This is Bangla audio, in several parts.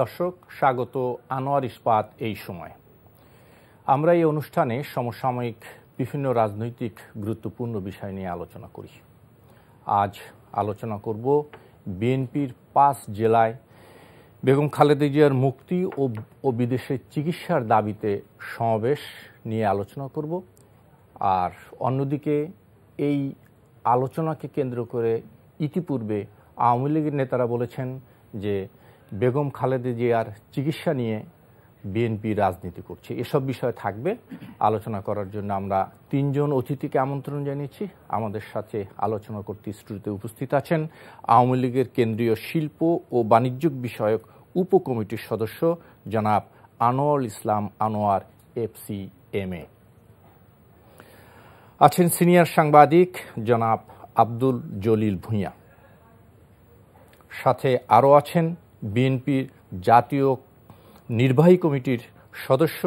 দর্শক স্বাগত আনোয়ার ইস্পাত এই সময় আমরা এই অনুষ্ঠানে সমসাময়িক বিভিন্ন রাজনৈতিক গুরুত্বপূর্ণ বিষয় নিয়ে আলোচনা করি আজ আলোচনা করব বিএনপির পাঁচ জেলায় বেগম খালেদা জিয়ার মুক্তি ও বিদেশে চিকিৎসার দাবিতে সমাবেশ নিয়ে আলোচনা করব আর অন্যদিকে এই আলোচনাকে কেন্দ্র করে ইতিপূর্বে আওয়ামী লীগের নেতারা বলেছেন যে বেগম খালেদা জিয়ার চিকিৎসা নিয়ে বিএনপি রাজনীতি করছে এসব বিষয় থাকবে আলোচনা করার জন্য আমরা তিনজন অতিথিকে আমন্ত্রণ জানিয়েছি আমাদের সাথে আলোচনা করতে স্টুডিওতে উপস্থিত আছেন আওয়ামী লীগের কেন্দ্রীয় শিল্প ও বাণিজ্যিক বিষয়ক উপকমিটির সদস্য জনাব Anwar Islam Anwar FC M A আছেন সিনিয়র সাংবাদিক জনাব আব্দুল জলিল ভূঁইয়া সাথে আরও আছেন বিএনপির জাতীয় নির্বাহী কমিটির সদস্য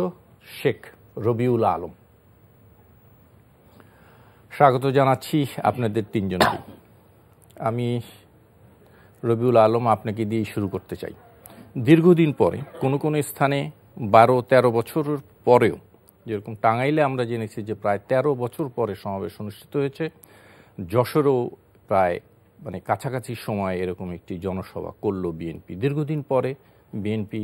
শেখ রবিউল আলম স্বাগত জানাচ্ছি আপনাদের তিনজনকে আমি রবিউল আলম আপনাকে দিয়ে শুরু করতে চাই দীর্ঘদিন পরে কোনো কোনো স্থানে বারো তেরো বছর পরেও যেরকম টাঙ্গাইলে আমরা জেনেছি যে প্রায় ১৩ বছর পরে সমাবেশ অনুষ্ঠিত হয়েছে যশোরও প্রায় মানে কাছাকাছি সময়ে এরকম একটি জনসভা করল বিএনপি দীর্ঘদিন পরে বিএনপি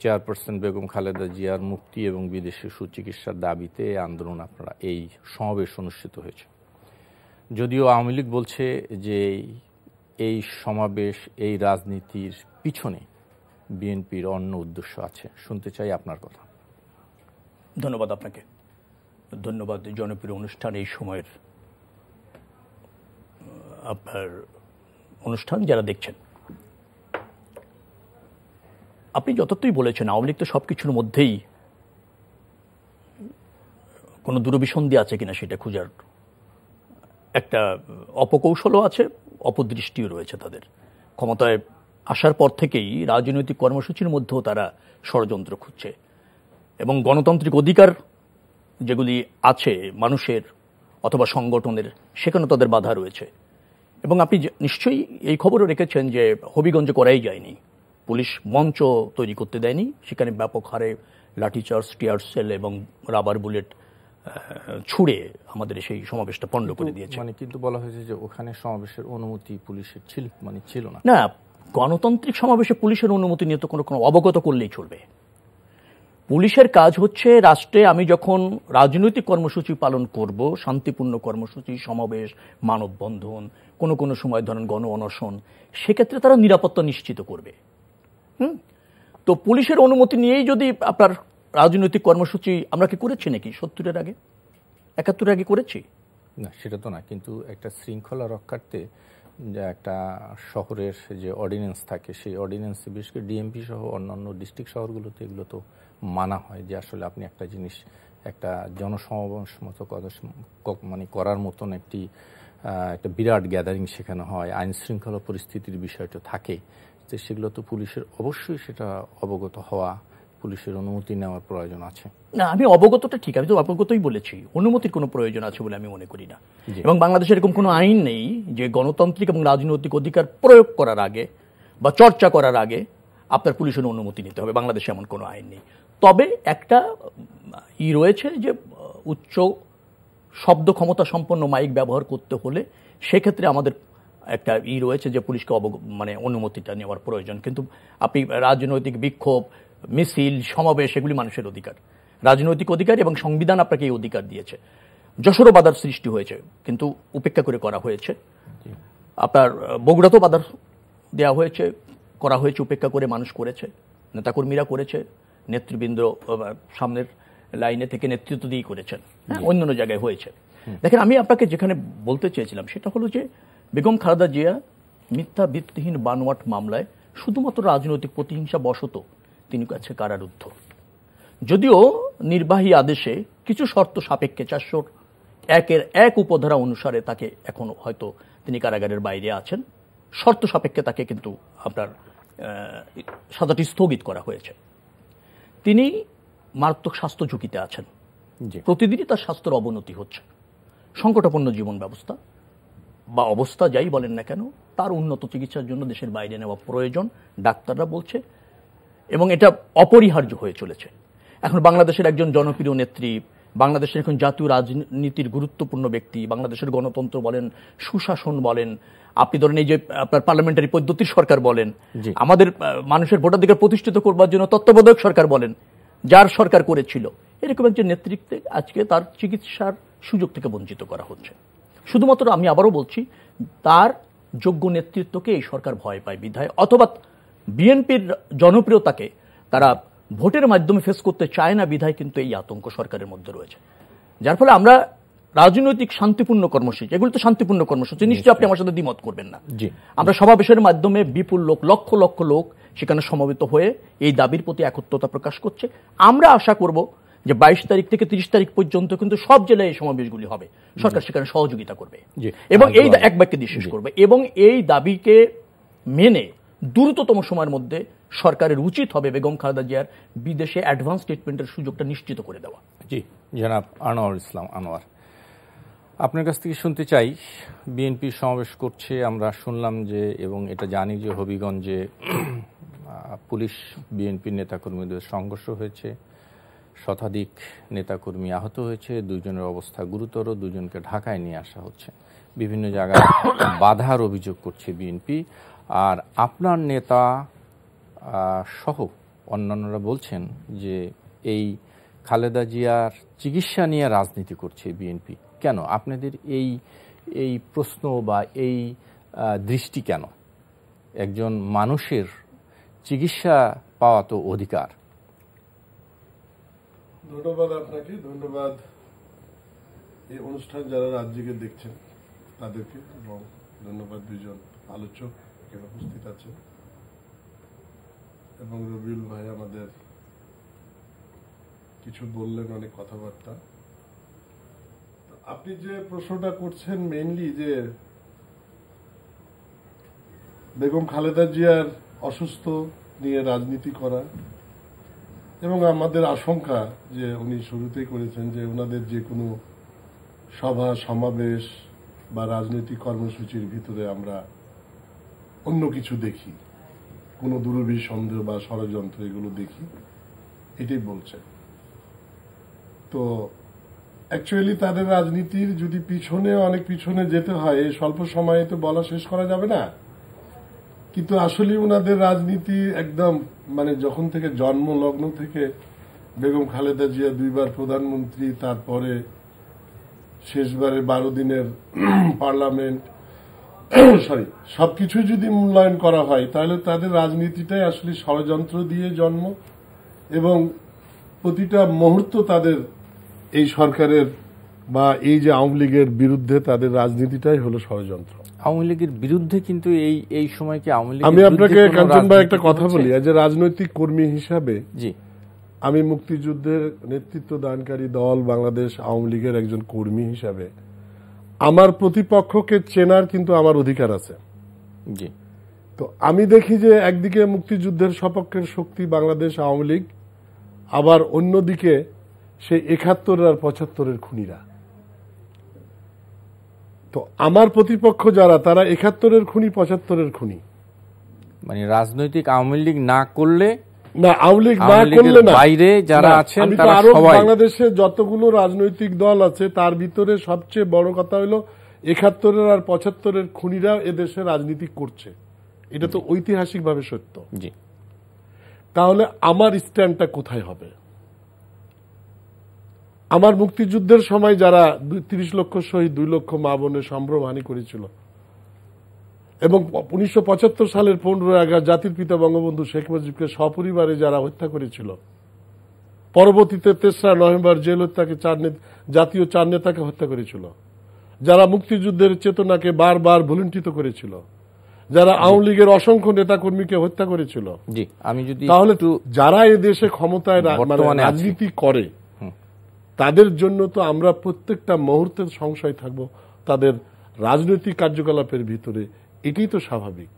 চেয়ারপারসন বেগম খালেদা জিয়ার মুক্তি এবং বিদেশে সুচিকিৎসার দাবিতে আন্দোলন আপনারা এই সমাবেশ অনুষ্ঠিত হয়েছে যদিও আওয়ামী লীগ বলছে যে এই সমাবেশ এই রাজনীতির পিছনে বিএনপির অন্য উদ্দেশ্য আছে শুনতে চাই আপনার কথা ধন্যবাদ আপনাকে ধন্যবাদ জনপ্রিয় অনুষ্ঠান এই সময়ের আপনার অনুষ্ঠান যারা দেখছেন আপনি যথার্থই বলেছেন আওয়ামী লীগ তো সব কিছুর মধ্যেই কোনো দুরভিসন্ধি আছে কিনা সেটা খোঁজার একটা অপকৌশলও আছে অপদৃষ্টিও রয়েছে তাদের ক্ষমতায় আসার পর থেকেই রাজনৈতিক কর্মসূচির মধ্যেও তারা ষড়যন্ত্র খুঁজছে এবং গণতান্ত্রিক অধিকার যেগুলি আছে মানুষের অথবা সংগঠনের সেখানেও তাদের বাধা রয়েছে এবং আপনি নিশ্চয়ই এই খবরও রেখেছেন যে হবিগঞ্জ করাই যায়নি পুলিশ মঞ্চ তৈরি করতে দেয়নি সেখানে ব্যাপক হারে লাঠিচার্জ টিয়ার সেল এবং রাবার বুলেট ছুড়ে আমাদের সেই সমাবেশটা পণ্ড করে দিয়েছে মানে কিন্তু বলা হয়েছে যে ওখানে সমাবেশের অনুমতি পুলিশের ছিল মানে ছিল না না গণতান্ত্রিক সমাবেশে পুলিশের অনুমতি নিয়ে তো কোনো কোনো অবগত করলেই চলবে পুলিশের কাজ হচ্ছে রাষ্ট্রে আমি যখন রাজনৈতিক কর্মসূচি পালন করব শান্তিপূর্ণ কর্মসূচি সমাবেশ মানববন্ধন কোনো কোনো সময় ধরেন গণ অনশন সেক্ষেত্রে তারা নিরাপত্তা নিশ্চিত করবে হুম তো পুলিশের অনুমতি নিয়েই যদি আপনার রাজনৈতিক কর্মসূচি আমরা কি করেছি নাকি সত্তরের আগে একাত্তরের আগে করেছি না সেটা তো না কিন্তু একটা শৃঙ্খলা রক্ষার্থে যে একটা শহরের যে অর্ডিন্যান্স থাকে সেই অর্ডিন্যান্স বিশেষ করে ডিএমপি সহ অন্যান্য ডিস্ট্রিক্ট শহরগুলোতে এগুলো তো মানা হয় যে আসলে আপনি একটা জিনিস একটা জনসমাবেশ মতো মানে করার মতন একটি একটা বিরাট গ্যাদারিং সেখানে হয় আইন শৃঙ্খলা পরিস্থিতির বিষয়টা থাকে যে সেগুলো তো পুলিশের অবশ্যই সেটা অবগত হওয়া পুলিশের অনুমতি নেওয়ার প্রয়োজন আছে না আমি অবগতটা ঠিক আমি তো অবগতই বলেছি অনুমতির কোনো প্রয়োজন আছে বলে আমি মনে করি না এবং বাংলাদেশে এরকম কোনো আইন নেই যে গণতান্ত্রিক এবং রাজনৈতিক অধিকার প্রয়োগ করার আগে বা চর্চা করার আগে আপনার পুলিশের অনুমতি নিতে হবে বাংলাদেশে এমন কোনো আইন নেই তবে একটা ই রয়েছে যে উচ্চ শব্দ ক্ষমতা সম্পন্ন মাইক ব্যবহার করতে হলে সেক্ষেত্রে আমাদের একটা ই রয়েছে যে পুলিশকে অব মানে অনুমতিটা নেওয়ার প্রয়োজন কিন্তু আপনি রাজনৈতিক বিক্ষোভ মিছিল সমাবেশ এগুলি মানুষের অধিকার রাজনৈতিক অধিকার এবং সংবিধান আপনাকে এই অধিকার দিয়েছে যশোরও বাধার সৃষ্টি হয়েছে কিন্তু উপেক্ষা করে করা হয়েছে আপনার বগুড়াতেও বাধার দেওয়া হয়েছে করা হয়েছে উপেক্ষা করে মানুষ করেছে নেতাকর্মীরা করেছে নেতৃবৃন্দ সামনের লাইনে থেকে নেতৃত্ব দিয়ে করেছেন হ্যাঁ অন্যান্য জায়গায় হয়েছে দেখেন আমি আপনাকে যেখানে বলতে চেয়েছিলাম সেটা হলো যে বেগম খালেদা জিয়া মিথ্যা ভিত্তিহীন বানোয়াট মামলায় শুধুমাত্র রাজনৈতিক প্রতিহিংসা বশত তিনি কাছে কারারুদ্ধ যদিও নির্বাহী আদেশে কিছু শর্ত সাপেক্ষে চারশোর একের এক উপধারা অনুসারে তাকে এখন হয়তো তিনি কারাগারের বাইরে আছেন শর্ত সাপেক্ষে তাকে কিন্তু আপনার সাজাটি স্থগিত করা হয়েছে তিনি মারাত্মক স্বাস্থ্য ঝুঁকিতে আছেন প্রতিদিনই তার স্বাস্থ্যের অবনতি হচ্ছে সংকটাপন্ন জীবন ব্যবস্থা বা অবস্থা যাই বলেন না কেন তার উন্নত চিকিৎসার জন্য দেশের বাইরে নেওয়া প্রয়োজন ডাক্তাররা বলছে এবং এটা অপরিহার্য হয়ে চলেছে এখন বাংলাদেশের একজন জনপ্রিয় নেত্রী বাংলাদেশের এখন জাতীয় রাজনীতির গুরুত্বপূর্ণ ব্যক্তি বাংলাদেশের গণতন্ত্র বলেন সুশাসন বলেন আপনি ধরেন এই যে আপনার পার্লামেন্টারি পদ্ধতির সরকার বলেন আমাদের মানুষের ভোটাধিকার প্রতিষ্ঠিত করবার জন্য তত্ত্বাবধায়ক সরকার বলেন যার সরকার করেছিল এরকম একজন নেতৃত্বে আজকে তার চিকিৎসার সুযোগ থেকে বঞ্চিত করা হচ্ছে শুধুমাত্র আমি আবারও বলছি তার যোগ্য নেতৃত্বকে এই সরকার ভয় পায় বিধায় অথবা বিএনপির জনপ্রিয়তাকে তারা ভোটের মাধ্যমে ফেস করতে চায় না বিধায় কিন্তু এই আতঙ্ক সরকারের মধ্যে রয়েছে যার ফলে আমরা রাজনৈতিক শান্তিপূর্ণ কর্মসূচি এগুলো তো শান্তিপূর্ণ কর্মসূচি নিশ্চয়ই আপনি আমার সাথে দ্বিমত করবেন না আমরা সমাবেশের মাধ্যমে বিপুল লোক লক্ষ লক্ষ লোক সেখানে সমবেত হয়ে এই দাবির প্রতি একত্রতা প্রকাশ করছে আমরা আশা করব যে বাইশ তারিখ থেকে তিরিশ তারিখ পর্যন্ত কিন্তু সব জেলায় এই সমাবেশগুলি হবে সরকার সেখানে সহযোগিতা করবে এবং এই এক বাক্যে দিয়ে শেষ করবে এবং এই দাবিকে মেনে দ্রুততম সময়ের মধ্যে সরকারের উচিত হবে বেগম খালেদা জিয়ার বিদেশে অ্যাডভান্স ট্রিটমেন্টের সুযোগটা নিশ্চিত করে দেওয়া জি জনাব আনোয়ার ইসলাম আনোয়ার আপনার কাছ থেকে শুনতে চাই বিএনপি সমাবেশ করছে আমরা শুনলাম যে এবং এটা জানি যে হবিগঞ্জে পুলিশ বিএনপির নেতাকর্মীদের সংঘর্ষ হয়েছে শতাধিক নেতাকর্মী আহত হয়েছে দুজনের অবস্থা গুরুতর দুজনকে ঢাকায় নিয়ে আসা হচ্ছে বিভিন্ন জায়গায় বাধার অভিযোগ করছে বিএনপি আর আপনার নেতা সহ অন্যান্যরা বলছেন যে এই খালেদা জিয়ার চিকিৎসা নিয়ে রাজনীতি করছে বিএনপি কেন আপনাদের এই এই প্রশ্ন বা এই দৃষ্টি কেন একজন মানুষের চিকিৎসা পাওয়া তো অধিকার ধন্যবাদ আপনাকে ধন্যবাদ এই অনুষ্ঠান যারা রাজ্যকে দেখছেন তাদেরকে এবং ধন্যবাদ দুজন আলোচক এখানে উপস্থিত আছে এবং রবিউল ভাই আমাদের কিছু বললেন অনেক কথাবার্তা আপনি যে প্রশ্নটা করছেন মেইনলি যে বেগম খালেদা জিয়ার অসুস্থ নিয়ে রাজনীতি করা এবং আমাদের আশঙ্কা যে উনি শুরুতেই করেছেন যে ওনাদের যে কোনো সভা সমাবেশ বা রাজনৈতিক কর্মসূচির ভিতরে আমরা অন্য কিছু দেখি কোনো দুরবি সন্দেহ বা ষড়যন্ত্র এগুলো দেখি এটাই বলছেন তো অ্যাকচুয়ালি তাদের রাজনীতির যদি পিছনে অনেক পিছনে যেতে হয় স্বল্প সময়ে তো বলা শেষ করা যাবে না কিন্তু আসলে ওনাদের রাজনীতি একদম মানে যখন থেকে জন্ম লগ্ন থেকে বেগম খালেদা জিয়া দুইবার প্রধানমন্ত্রী তারপরে শেষবারে বারো দিনের পার্লামেন্ট সরি সবকিছু যদি মূল্যায়ন করা হয় তাহলে তাদের রাজনীতিটাই আসলে ষড়যন্ত্র দিয়ে জন্ম এবং প্রতিটা মুহূর্ত তাদের এই সরকারের বা এই যে আওয়ামী লীগের বিরুদ্ধে তাদের রাজনীতিটাই হলো ষড়যন্ত্র আওয়ামী লীগের বিরুদ্ধে কিন্তু এই এই কি আওয়ামী লীগ আমি আপনাকে কাঞ্চন ভাই একটা কথা বলি যে রাজনৈতিক কর্মী হিসাবে জি আমি মুক্তিযুদ্ধের নেতৃত্ব দানকারী দল বাংলাদেশ আওয়ামী লীগের একজন কর্মী হিসাবে আমার প্রতিপক্ষকে চেনার কিন্তু আমার অধিকার আছে জি তো আমি দেখি যে একদিকে মুক্তিযুদ্ধের সপক্ষের শক্তি বাংলাদেশ আওয়ামী লীগ আবার অন্যদিকে সে একাত্তর আর পঁচাত্তরের খুনিরা তো আমার প্রতিপক্ষ যারা তারা একাত্তরের খুনি পঁচাত্তরের খুনি মানে রাজনৈতিক আওয়ামী লীগ না করলে না আওয়ামী লীগ না করলে না বাইরে যারা বাংলাদেশে যতগুলো রাজনৈতিক দল আছে তার ভিতরে সবচেয়ে বড় কথা হলো একাত্তরের আর পঁচাত্তরের খুনিরা এদেশে রাজনীতি করছে এটা তো ঐতিহাসিকভাবে সত্য জি তাহলে আমার স্ট্যান্ডটা কোথায় হবে আমার মুক্তিযুদ্ধের সময় যারা তিরিশ লক্ষ শহীদ দুই লক্ষ মা বোনের সম্ভ্রম হানি করেছিল এবং উনিশশো সালের পনেরো আগস্ট জাতির পিতা বঙ্গবন্ধু শেখ মুজিবকে সপরিবারে যারা হত্যা করেছিল পরবর্তীতে তেসরা নভেম্বর জেল হত্যাকে চার জাতীয় চার নেতাকে হত্যা করেছিল যারা মুক্তিযুদ্ধের চেতনাকে বারবার ভুলুণ্ঠিত করেছিল যারা আওয়ামী লীগের অসংখ্য নেতা কর্মীকে হত্যা করেছিল তাহলে যারা এ দেশে ক্ষমতায় মানে রাজনীতি করে তাদের জন্য তো আমরা প্রত্যেকটা মুহূর্তের সংশয় থাকব তাদের রাজনৈতিক কার্যকলাপের ভিতরে এটাই তো স্বাভাবিক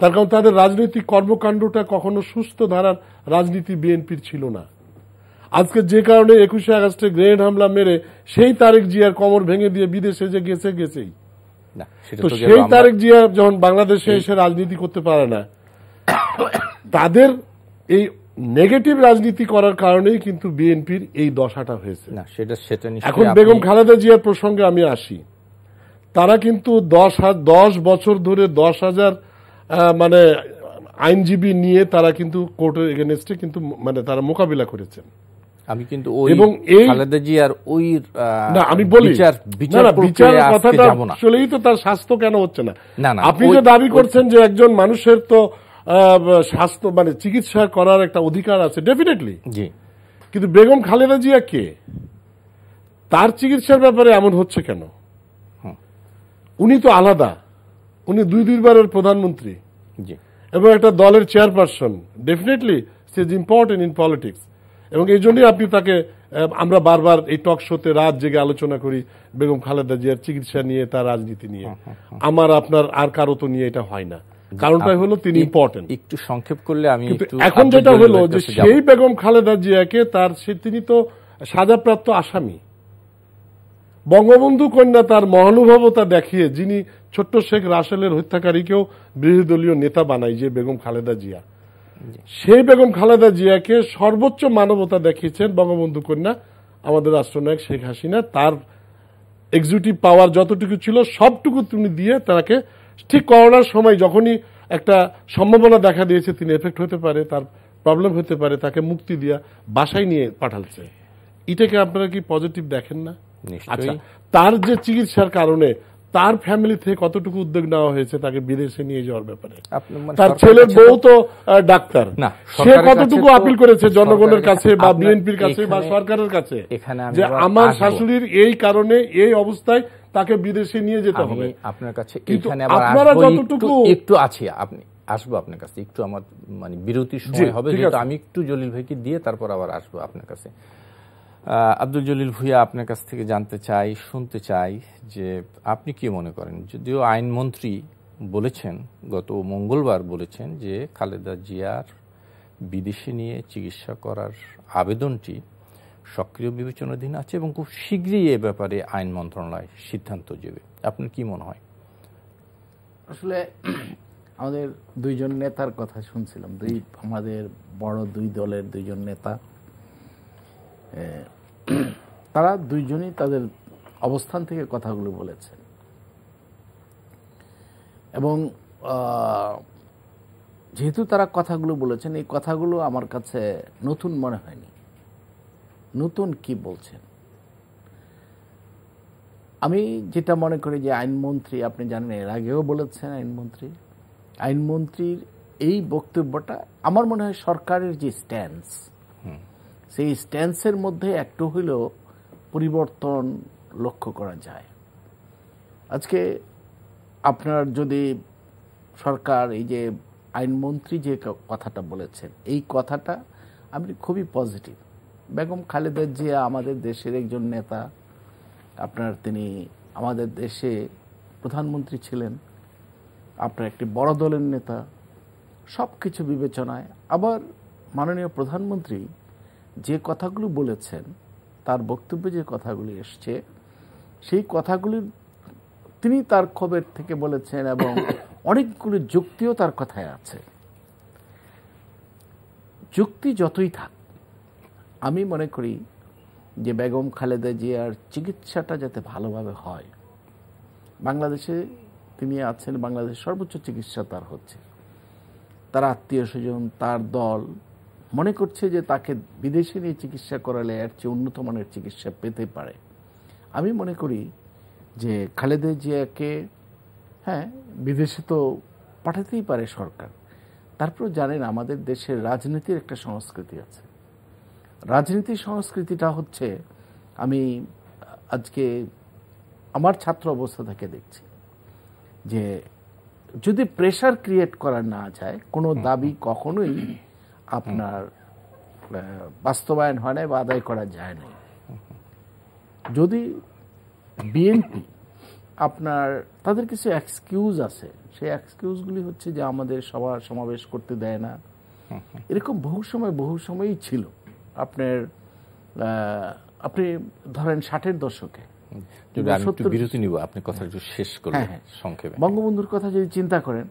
তার কারণ তাদের রাজনৈতিক কর্মকাণ্ডটা কখনো সুস্থ ধারার রাজনীতি বিএনপির ছিল না আজকে যে কারণে একুশে আগস্টে গ্রেনেড হামলা মেরে সেই তারেক জিয়ার কমর ভেঙে দিয়ে বিদেশে যে গেছে গেছেই তো সেই তারেক জিয়া যখন বাংলাদেশে এসে রাজনীতি করতে পারে না তাদের এই নেগেটিভ রাজনীতি করার কারণেই কিন্তু বিএনপির এই দশাটা হয়েছে না সেটা সেটা এখন বেগম খালেদা জিয়ার প্রসঙ্গে আমি আসি তারা কিন্তু দশ দশ বছর ধরে দশ হাজার মানে আইনজীবী নিয়ে তারা কিন্তু কোর্টের এগেনস্টে কিন্তু মানে তারা মোকাবিলা করেছেন আমি কিন্তু এবং এই খালেদা জিয়ার ওই না আমি বলি বিচার কথাটা আসলেই তো তার স্বাস্থ্য কেন হচ্ছে না আপনি যে দাবি করছেন যে একজন মানুষের তো স্বাস্থ্য মানে চিকিৎসা করার একটা অধিকার আছে ডেফিনেটলি জি কিন্তু বেগম খালেদা জিয়া কে তার চিকিৎসার ব্যাপারে এমন হচ্ছে কেন উনি তো আলাদা উনি দুই দুইবারের প্রধানমন্ত্রী এবং একটা দলের chairperson definitely she is important in politics এবং এই জন্যই আপনি তাকে আমরা বারবার এই টক শোতে রাত জেগে আলোচনা করি বেগম খালেদা জিয়ার চিকিৎসা নিয়ে তার রাজনীতি নিয়ে আমার আপনার আর কারো তো নিয়ে এটা হয় না কারণটাই হলো তিনি ইম্পর্টেন্ট একটু সংক্ষেপ করলে আমি এখন যেটা হলো যে সেই বেগম খালেদা জিয়াকে তার সে তিনি তো সাজাপ্রাপ্ত আসামি বঙ্গবন্ধু কন্যা তার মহানুভবতা দেখিয়ে যিনি ছোট্ট শেখ রাসেলের হত্যাকারীকেও বিরোধী দলীয় নেতা বানাই যে বেগম খালেদা জিয়া সেই বেগম খালেদা জিয়াকে সর্বোচ্চ মানবতা দেখিয়েছেন বঙ্গবন্ধু কন্যা আমাদের রাষ্ট্রনায়ক শেখ হাসিনা তার এক্সিকিউটিভ পাওয়ার যতটুকু ছিল সবটুকু তিনি দিয়ে তাকে ঠিক করোনার সময় যখনই একটা সম্ভাবনা দেখা দিয়েছে তিনি এফেক্ট হতে পারে তার প্রবলেম হতে পারে তাকে মুক্তি দিয়া বাসায় নিয়ে পাঠালছে এটাকে আপনারা কি পজিটিভ দেখেন না আচ্ছা তার যে চিকিৎসার কারণে তার ফ্যামিলি থেকে কতটুকু উদ্যোগ নেওয়া হয়েছে তাকে বিদেশে নিয়ে যাওয়ার ব্যাপারে মানে তার ছেলে বউ তো ডাক্তার সে কতটুকু আপিল করেছে জনগণের কাছে বা বিএনপির কাছে বা সরকারের কাছে যে আমার শাশুড়ির এই কারণে এই অবস্থায় তাকে বিদেশে নিয়ে যেতে হবে আপনার কাছে এখানে আবার একটু একটু আছে আপনি আসবো আপনার কাছে একটু আমার মানে বিরতি সময় হবে যেটা আমি একটু জলিল ভাইকে দিয়ে তারপর আবার আসবো আপনার কাছে আব্দুল জলিল ভুইয়া আপনার কাছ থেকে জানতে চাই শুনতে চাই যে আপনি কি মনে করেন যদিও আইনমন্ত্রী বলেছেন গত মঙ্গলবার বলেছেন যে খালেদা জিয়ার বিদেশে নিয়ে চিকিৎসা করার আবেদনটি সক্রিয় বিবেচনাধীন আছে এবং খুব শীঘ্রই এ ব্যাপারে আইন মন্ত্রণালয় সিদ্ধান্ত দেবে আপনার কি মনে হয় আসলে আমাদের দুইজন নেতার কথা শুনছিলাম দুই আমাদের বড় দুই দলের দুইজন নেতা তারা দুইজনই তাদের অবস্থান থেকে কথাগুলো বলেছেন এবং যেহেতু তারা কথাগুলো বলেছেন এই কথাগুলো আমার কাছে নতুন মনে হয়নি নতুন কি বলছেন আমি যেটা মনে করি যে আইনমন্ত্রী আপনি জানেন এর আগেও বলেছেন আইনমন্ত্রী আইনমন্ত্রীর এই বক্তব্যটা আমার মনে হয় সরকারের যে স্ট্যান্স সেই স্ট্যান্সের মধ্যে একটু হইলেও পরিবর্তন লক্ষ্য করা যায় আজকে আপনার যদি সরকার এই যে আইনমন্ত্রী যে কথাটা বলেছেন এই কথাটা আমি খুবই পজিটিভ বেগম খালেদা জিয়া আমাদের দেশের একজন নেতা আপনার তিনি আমাদের দেশে প্রধানমন্ত্রী ছিলেন আপনার একটি বড় দলের নেতা সব কিছু বিবেচনায় আবার মাননীয় প্রধানমন্ত্রী যে কথাগুলো বলেছেন তার বক্তব্যে যে কথাগুলি এসছে সেই কথাগুলি তিনি তার ক্ষোভের থেকে বলেছেন এবং অনেকগুলি যুক্তিও তার কথায় আছে যুক্তি যতই থাক আমি মনে করি যে বেগম খালেদা জিয়ার চিকিৎসাটা যাতে ভালোভাবে হয় বাংলাদেশে তিনি আছেন বাংলাদেশের সর্বোচ্চ চিকিৎসা তার হচ্ছে তার আত্মীয় স্বজন তার দল মনে করছে যে তাকে বিদেশে নিয়ে চিকিৎসা করালে এর চেয়ে উন্নত মানের চিকিৎসা পেতে পারে আমি মনে করি যে খালেদা জিয়াকে হ্যাঁ বিদেশে তো পাঠাতেই পারে সরকার তারপর জানেন আমাদের দেশের রাজনীতির একটা সংস্কৃতি আছে রাজনীতি সংস্কৃতিটা হচ্ছে আমি আজকে আমার ছাত্র অবস্থা থেকে দেখছি যে যদি প্রেশার ক্রিয়েট করা না যায় কোনো দাবি কখনোই আপনার বাস্তবায়ন হয় নাই বা আদায় করা যায় নাই যদি বিএনপি আপনার তাদের কিছু এক্সকিউজ আছে সেই এক্সকিউজগুলি হচ্ছে যে আমাদের সবার সমাবেশ করতে দেয় না এরকম বহু সময় বহু সময়ই ছিল আপনার আপনি ধরেন ষাটের দশকে বিরতি নিব আপনি কথা একটু শেষ করুন হ্যাঁ, হ্যাঁ। সংক্ষেপে বঙ্গবন্ধুর কথা যদি চিন্তা করেন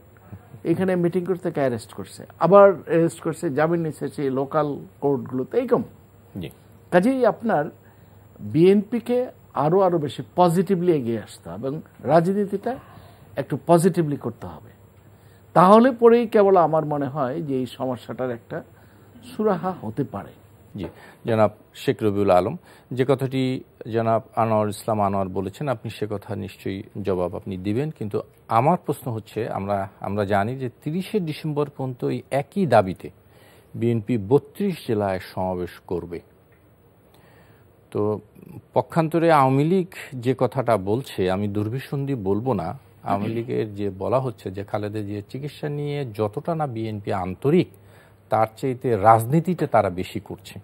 এখানে মিটিং করতে কে অ্যারেস্ট করছে আবার অ্যারেস্ট করছে জামিন নিচ্ছে সেই লোকাল কোর্টগুলোতে এইরকম কাজেই আপনার বিএনপিকে আরও আরও বেশি পজিটিভলি এগিয়ে আসতে হবে এবং রাজনীতিটা একটু পজিটিভলি করতে হবে তাহলে পরেই কেবল আমার মনে হয় যে এই সমস্যাটার একটা সুরাহা হতে পারে জি জনাব শেখ রবিউল আলম যে কথাটি জনাব আনোয়ার ইসলাম আনোয়ার বলেছেন আপনি সে কথা নিশ্চয়ই জবাব আপনি দিবেন কিন্তু আমার প্রশ্ন হচ্ছে আমরা আমরা জানি যে তিরিশে ডিসেম্বর পর্যন্ত এই একই দাবিতে বিএনপি বত্রিশ জেলায় সমাবেশ করবে তো পক্ষান্তরে আওয়ামী লীগ যে কথাটা বলছে আমি দুর্বিসন্ধি বলবো না আওয়ামী লীগের যে বলা হচ্ছে যে খালেদা জিয়ার চিকিৎসা নিয়ে যতটা না বিএনপি আন্তরিক তার চাইতে রাজনীতিটা তারা বেশি করছে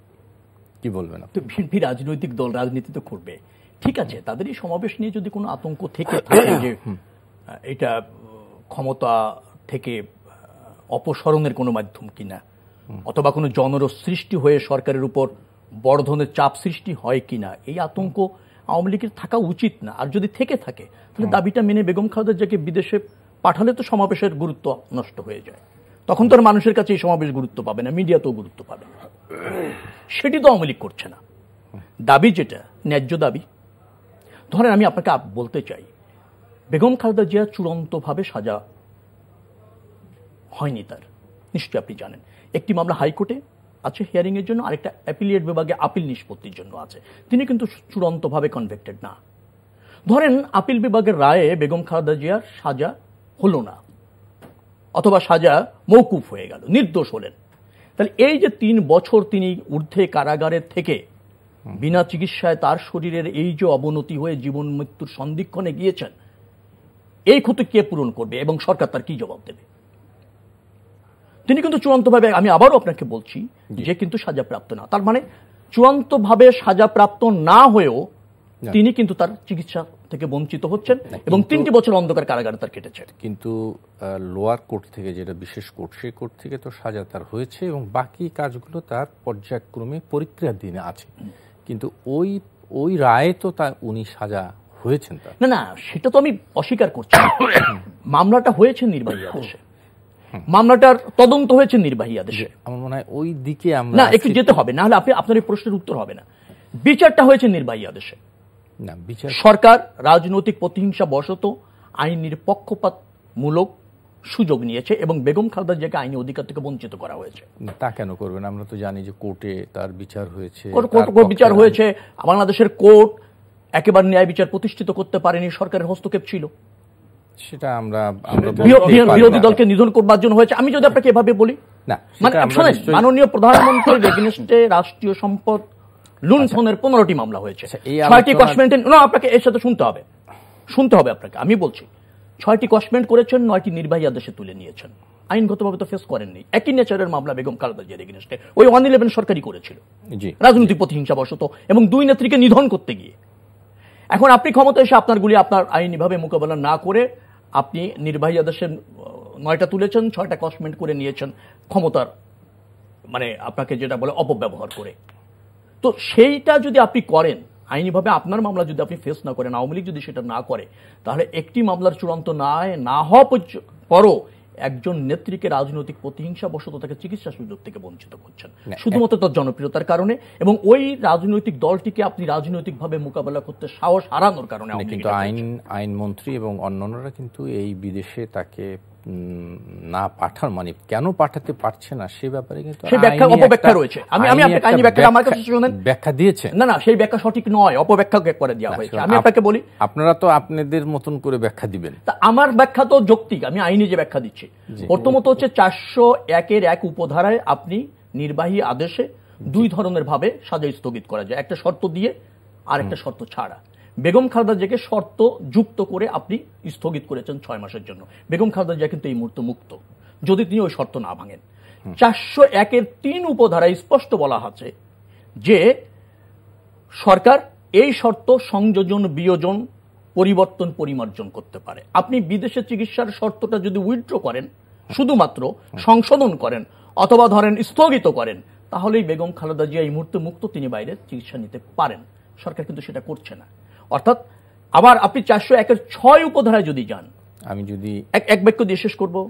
কি বলবেন আপনি বিএনপি রাজনৈতিক দল রাজনীতি তো করবে ঠিক আছে তাদের এই সমাবেশ নিয়ে যদি কোনো আতঙ্ক থেকে থাকে যে এটা ক্ষমতা থেকে অপসরণের কোনো মাধ্যম কিনা অথবা কোনো জনর সৃষ্টি হয়ে সরকারের উপর বড় ধরনের চাপ সৃষ্টি হয় কিনা এই আতঙ্ক আওয়ামী লীগের থাকা উচিত না আর যদি থেকে থাকে তাহলে দাবিটা মেনে বেগম খালেদা যাকে বিদেশে পাঠালে তো সমাবেশের গুরুত্ব নষ্ট হয়ে যায় তখন তো মানুষের কাছে এই সমাবেশ গুরুত্ব পাবে না তো গুরুত্ব পাবে না সেটি তো আওয়ামী লীগ করছে না দাবি যেটা ন্যায্য দাবি ধরেন আমি আপনাকে বলতে চাই বেগম খালেদা জিয়া চূড়ান্তভাবে সাজা হয়নি তার নিশ্চয়ই আপনি জানেন একটি মামলা হাইকোর্টে আছে হিয়ারিংয়ের জন্য আরেকটা অ্যাপিলিয়েট বিভাগে আপিল নিষ্পত্তির জন্য আছে তিনি কিন্তু চূড়ান্তভাবে কনভেক্টেড না ধরেন আপিল বিভাগের রায়ে বেগম খালেদা জিয়ার সাজা হলো না অথবা সাজা মৌকুফ হয়ে গেল নির্দোষ হলেন তাহলে এই যে তিন বছর তিনি ঊর্ধ্বে কারাগারের থেকে বিনা চিকিৎসায় তার শরীরের এই যে অবনতি হয়ে জীবন মৃত্যুর সন্ধিক্ষণে গিয়েছেন এই ক্ষতি কে পূরণ করবে এবং সরকার তার কি জবাব দেবে তিনি কিন্তু চূড়ান্তভাবে আমি আবারও আপনাকে বলছি যে কিন্তু সাজাপ্রাপ্ত না তার মানে চূড়ান্তভাবে সাজাপ্রাপ্ত না হয়েও তিনি কিন্তু তার চিকিৎসা থেকে বঞ্চিত হচ্ছেন এবং তিনটি বছর অন্ধকার কারাগারে তার কেটেছে কিন্তু লোয়ার কোর্ট থেকে যেটা বিশেষ কোর্ট সেই কোর্ট থেকে তো সাজা তার হয়েছে এবং বাকি কাজগুলো তার পর্যায়ক্রমে পরিক্রিয়ার দিনে আছে কিন্তু ওই ওই রায়ে তো তা উনি সাজা হয়েছেন না না সেটা তো আমি অস্বীকার করছি মামলাটা হয়েছে নির্বাহী আদেশে মামলাটার তদন্ত হয়েছে নির্বাহী আদেশে আমার মনে হয় ওই দিকে আমরা না একটু যেতে হবে না হলে আপনি আপনার এই প্রশ্নের উত্তর হবে না বিচারটা হয়েছে নির্বাহী আদেশে সরকার রাজনৈতিক প্রতিহিংসা বশত আইন নিরপক্ষপাতমূলক সুযোগ নিয়েছে এবং বেগম খালদার জিয়াকে আইনি অধিকার থেকে বঞ্চিত করা হয়েছে তা কেন করবেন আমরা তো জানি যে কোর্টে তার বিচার হয়েছে বিচার হয়েছে বাংলাদেশের কোর্ট একেবারে ন্যায় বিচার প্রতিষ্ঠিত করতে পারেনি সরকারের হস্তক্ষেপ ছিল সেটা আমরা বিরোধী দলকে নিধন করবার জন্য হয়েছে আমি যদি আপনাকে এভাবে বলি না মানে মাননীয় প্রধানমন্ত্রী রাষ্ট্রীয় সম্পদ লুনসনের পনেরোটি মামলা হয়েছে আচ্ছা, ছয়টি কসমেন্ট না আপনাকে এর সাথে শুনতে হবে শুনতে হবে আপনাকে আমি বলছি ছয়টি কসমেন্ট করেছেন নয়টি নির্বাহী আদেশে তুলে নিয়েছেন আইনগতভাবে তো ফেস করেননি একই নেচারের মামলা বেগম জিয়ার এগেনস্টে ওই ওয়ান ইলেভেন করেছিল রাজনৈতিক প্রতিহিংসাবশত এবং দুই নেত্রীকে নিধন করতে গিয়ে এখন আপনি ক্ষমতা এসে গুলি আপনার আইনিভাবে মোকাবেলা না করে আপনি নির্বাহী আদেশের নয়টা তুলেছেন ছয়টা কসমেন্ট করে নিয়েছেন ক্ষমতার মানে আপনাকে যেটা বলে অপব্যবহার করে তো সেইটা যদি আপনি করেন আইনিভাবে আপনার মামলা যদি আপনি ফেস না করেন আওয়ামী লীগ যদি সেটা না করে তাহলে একটি মামলার চূড়ান্ত না না হওয়া পরও একজন নেত্রীকে রাজনৈতিক প্রতিহিংসাবশত তাকে চিকিৎসা সুযোগ থেকে বঞ্চিত করছেন শুধুমাত্র তার জনপ্রিয়তার কারণে এবং ওই রাজনৈতিক দলটিকে আপনি রাজনৈতিকভাবে মোকাবেলা করতে সাহস হারানোর কারণে কিন্তু আইন আইনমন্ত্রী এবং অন্যান্যরা কিন্তু এই বিদেশে তাকে না পাঠান মানে কেন পাঠাতে পারছে না সে ব্যাপারে কিন্তু সেই ব্যাখ্যা অপব্যাখ্যা রয়েছে আমি আমি আপনাকে আইনি ব্যাখ্যা আমার কাছে শুনেন ব্যাখ্যা দিয়েছে না না সেই ব্যাখ্যা সঠিক নয় অপব্যাখ্যা করে দেওয়া হয়েছে আমি আপনাকে বলি আপনারা তো আপনাদের মতন করে ব্যাখ্যা দিবেন তা আমার ব্যাখ্যা তো যৌক্তিক আমি আইনি যে ব্যাখ্যা দিচ্ছি প্রথমত হচ্ছে চারশো একের এক উপধারায় আপনি নির্বাহী আদেশে দুই ধরনের ভাবে সাজা স্থগিত করা যায় একটা শর্ত দিয়ে আর একটা শর্ত ছাড়া বেগম খালেদা জিয়াকে শর্ত যুক্ত করে আপনি স্থগিত করেছেন ছয় মাসের জন্য বেগম খালেদা জিয়া কিন্তু এই মুহূর্তে মুক্ত যদি তিনি ওই শর্ত না ভাঙেন চারশো একের তিন উপধারায় স্পষ্ট বলা আছে যে সরকার এই শর্ত সংযোজন বিয়োজন পরিবর্তন পরিমার্জন করতে পারে আপনি বিদেশে চিকিৎসার শর্তটা যদি উইথড্র করেন শুধুমাত্র সংশোধন করেন অথবা ধরেন স্থগিত করেন তাহলেই বেগম খালেদা জিয়া এই মুহূর্তে মুক্ত তিনি বাইরে চিকিৎসা নিতে পারেন সরকার কিন্তু সেটা করছে না অর্থাৎ আবার আপনি চারশো একের ছয় উপধারায় যদি যান আমি যদি এক বাক্য দিয়ে শেষ করবো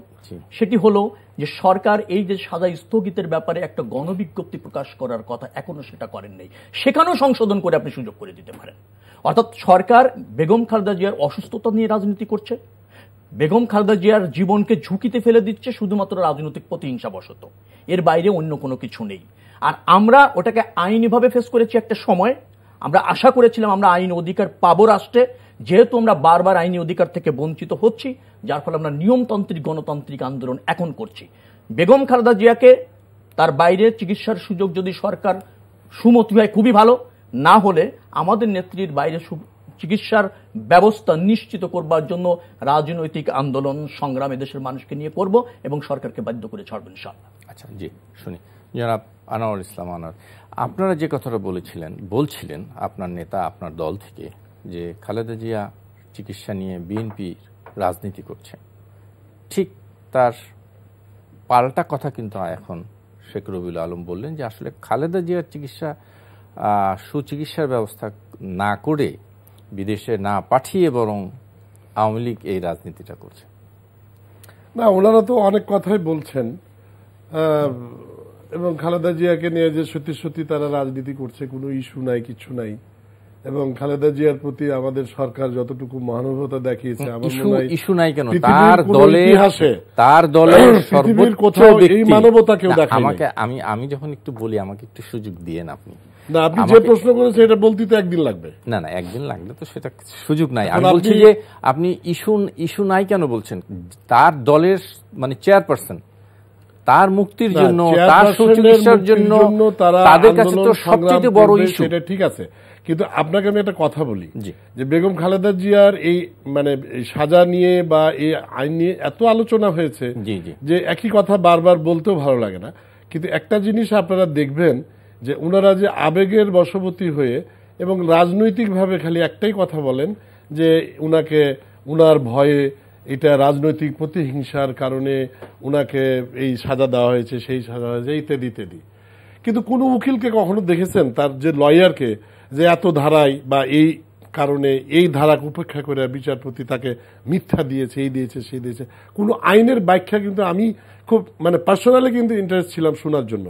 সেটি হলো যে সরকার এই যে সাজা স্থগিতের ব্যাপারে একটা গণবিজ্ঞপ্তি প্রকাশ করার কথা এখনো সেটা করেন নাই সেখানেও সংশোধন করে আপনি সুযোগ করে দিতে পারেন অর্থাৎ সরকার বেগম খালেদা জিয়ার অসুস্থতা নিয়ে রাজনীতি করছে বেগম খালেদা জিয়ার জীবনকে ঝুঁকিতে ফেলে দিচ্ছে শুধুমাত্র রাজনৈতিক প্রতিহিংসাবশত এর বাইরে অন্য কোনো কিছু নেই আর আমরা ওটাকে আইনিভাবে ফেস করেছি একটা সময় আমরা আশা করেছিলাম আমরা আইনি অধিকার পাবো রাষ্ট্রে যেহেতু আমরা বারবার আইনি অধিকার থেকে বঞ্চিত হচ্ছি যার ফলে আমরা নিয়মতান্ত্রিক গণতান্ত্রিক আন্দোলন এখন করছি বেগম খালেদা জিয়াকে তার বাইরে চিকিৎসার সুযোগ যদি সরকার সুমতি হয় খুবই ভালো না হলে আমাদের নেত্রীর বাইরে চিকিৎসার ব্যবস্থা নিশ্চিত করবার জন্য রাজনৈতিক আন্দোলন সংগ্রাম এদেশের মানুষকে নিয়ে করব এবং সরকারকে বাধ্য করে ছাড়বেন সব আচ্ছা জি শুনি যারা আনোয়ার ইসলাম আনোয়ার আপনারা যে কথাটা বলেছিলেন বলছিলেন আপনার নেতা আপনার দল থেকে যে খালেদা জিয়া চিকিৎসা নিয়ে বিএনপি রাজনীতি করছে ঠিক তার পাল্টা কথা কিন্তু এখন শেখ রবিউল আলম বললেন যে আসলে খালেদা জিয়ার চিকিৎসা সুচিকিৎসার ব্যবস্থা না করে বিদেশে না পাঠিয়ে বরং আওয়ামী লীগ এই রাজনীতিটা করছে না ওনারা তো অনেক কথাই বলছেন এবং খালেদা জিয়াকে নিয়ে যে সত্যি সত্যি তারা রাজনীতি করছে কোনো ইস্যু নাই কিছু নাই এবং খালেদা জিয়ার প্রতি আমাদের সরকার যতটুকু মহানুভবতা দেখিয়েছে হ্যাঁ, তার মানবতা কেউ দেখে আমাকে আমি আমি যখন একটু বলি আমাকে একটু সুযোগ দিয়েন আপনি না আপনি যে প্রশ্ন করেছেন এটা বলতে তো একদিন লাগবে না না একদিন লাগলে তো সেটা সুযোগ নাই আমি বলছি যে আপনি ইস্যু ইস্যু নাই কেন বলছেন তার দলের মানে চেয়ারপারসন তার মুক্তির জন্য তার সুচিকিৎসার জন্য তাদের কাছে তো সবচেয়ে বড় ইস্যু এটা ঠিক আছে কিন্তু আপনাকে আমি একটা কথা বলি যে বেগম খালেদা জিয়ার এই মানে সাজা নিয়ে বা এই আইন নিয়ে এত আলোচনা হয়েছে যে একই কথা বারবার বলতেও ভালো লাগে না কিন্তু একটা জিনিস আপনারা দেখবেন যে ওনারা যে আবেগের বশবর্তী হয়ে এবং রাজনৈতিকভাবে খালি একটাই কথা বলেন যে উনাকে উনার ভয়ে এটা রাজনৈতিক প্রতিহিংসার কারণে ওনাকে এই সাজা দেওয়া হয়েছে সেই সাজা হয়েছে ইত্যাদি ইত্যাদি কিন্তু কোনো উকিলকে কখনো দেখেছেন তার যে লয়ারকে যে এত ধারায় বা এই কারণে এই ধারাকে উপেক্ষা করে বিচারপতি তাকে মিথ্যা দিয়েছে এই দিয়েছে সেই দিয়েছে কোনো আইনের ব্যাখ্যা কিন্তু আমি খুব মানে পার্সোনালি কিন্তু ইন্টারেস্ট ছিলাম শোনার জন্য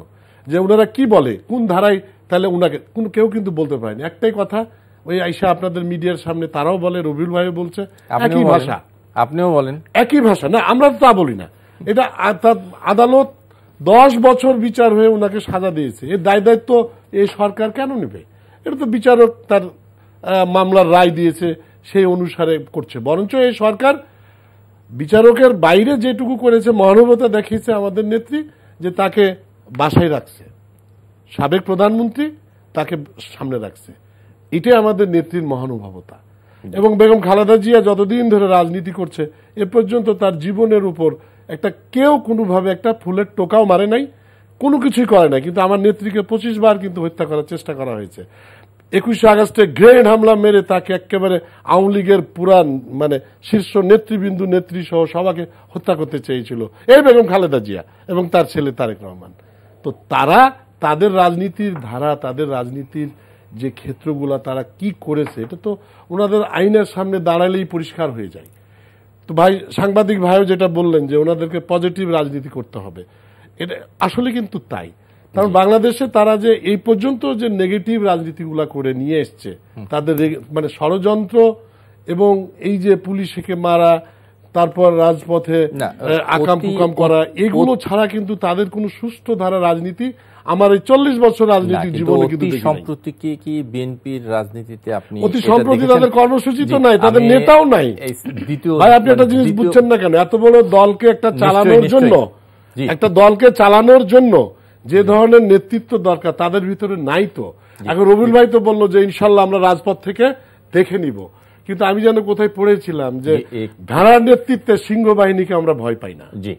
যে ওনারা কি বলে কোন ধারায় তাহলে ওনাকে কোন কেউ কিন্তু বলতে পারেনি একটাই কথা ওই আইসা আপনাদের মিডিয়ার সামনে তারাও বলে রবিউল ভাই বলছে একই ভাষা আপনিও বলেন একই ভাষা না আমরা তা বলি না এটা আদালত দশ বছর বিচার হয়ে ওনাকে সাজা দিয়েছে এর দায় দায়িত্ব এই সরকার কেন নেবে এটা তো বিচারক তার মামলার রায় দিয়েছে সেই অনুসারে করছে বরঞ্চ এই সরকার বিচারকের বাইরে যেটুকু করেছে মহানবতা দেখিয়েছে আমাদের নেত্রী যে তাকে বাসায় রাখছে সাবেক প্রধানমন্ত্রী তাকে সামনে রাখছে এটাই আমাদের নেত্রীর মহানুভবতা এবং বেগম খালেদা জিয়া যতদিন ধরে রাজনীতি করছে এ পর্যন্ত তার জীবনের উপর একটা কেউ কোনোভাবে একটা ফুলের টোকাও মারে নাই কোনো কিছুই করে নাই কিন্তু আমার নেত্রীকে পঁচিশ বার কিন্তু হত্যা করার চেষ্টা করা হয়েছে একুশে আগস্টে গ্রেন হামলা মেরে তাকে একেবারে আওয়ামী লীগের পুরান মানে শীর্ষ নেতৃবৃন্দু নেত্রী সহ সবাকে হত্যা করতে চেয়েছিল এই বেগম খালেদা জিয়া এবং তার ছেলে তারেক রহমান তো তারা তাদের রাজনীতির ধারা তাদের রাজনীতির যে ক্ষেত্রগুলো তারা কি করেছে এটা তো ওনাদের আইনের সামনে দাঁড়ালেই পরিষ্কার হয়ে যায় তো ভাই সাংবাদিক ভাইও যেটা বললেন যে ওনাদেরকে পজিটিভ রাজনীতি করতে হবে এটা আসলে কিন্তু তাই কারণ বাংলাদেশে তারা যে এই পর্যন্ত যে নেগেটিভ রাজনীতিগুলা করে নিয়ে এসছে তাদের মানে ষড়যন্ত্র এবং এই যে পুলিশকে মারা তারপর রাজপথে আকাম কুকাম করা এগুলো ছাড়া কিন্তু তাদের কোনো সুস্থ ধারা রাজনীতি আমার এই চল্লিশ বছর রাজনীতি জীবনে কিন্তু সম্প্রতি কি কি বিএনপির রাজনীতিতে আপনি অতি সম্প্রতি তাদের কর্মসূচি তো নাই তাদের নেতাও নাই ভাই আপনি একটা জিনিস বুঝছেন না কেন এত বড় দলকে একটা চালানোর জন্য একটা দলকে চালানোর জন্য যে ধরনের নেতৃত্ব দরকার তাদের ভিতরে নাই তো এখন রবিল ভাই তো বললো যে ইনশাল্লাহ আমরা রাজপথ থেকে দেখে নিব কিন্তু আমি যেন কোথায় পড়েছিলাম যে ভেড়ার নেতৃত্বে সিংহ বাহিনীকে আমরা ভয় পাই না জি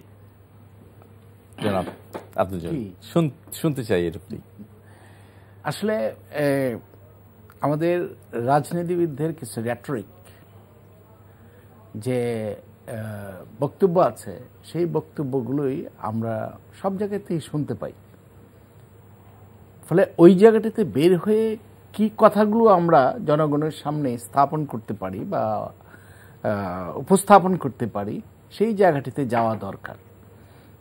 জনাব শুনতে চাই এরকম আসলে আমাদের রাজনীতিবিদদের কিছু র্যাটরিক যে বক্তব্য আছে সেই বক্তব্যগুলোই আমরা সব জায়গাতেই শুনতে পাই ফলে ওই জায়গাটাতে বের হয়ে কি কথাগুলো আমরা জনগণের সামনে স্থাপন করতে পারি বা উপস্থাপন করতে পারি সেই জায়গাটিতে যাওয়া দরকার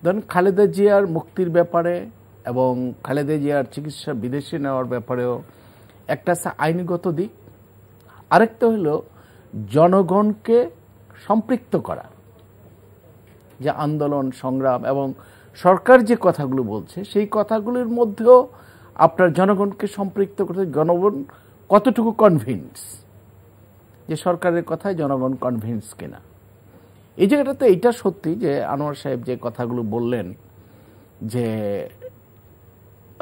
ধরেন খালেদা জিয়ার মুক্তির ব্যাপারে এবং খালেদা জিয়ার চিকিৎসা বিদেশে নেওয়ার ব্যাপারেও একটা আইনগত দিক আরেকটা হলো জনগণকে সম্পৃক্ত করা যে আন্দোলন সংগ্রাম এবং সরকার যে কথাগুলো বলছে সেই কথাগুলির মধ্যেও আপনার জনগণকে সম্পৃক্ত করতে জনগণ কতটুকু কনভিন্স যে সরকারের কথায় জনগণ কনভিন্স কিনা এই জায়গাটাতে এইটা সত্যি যে আনোয়ার সাহেব যে কথাগুলো বললেন যে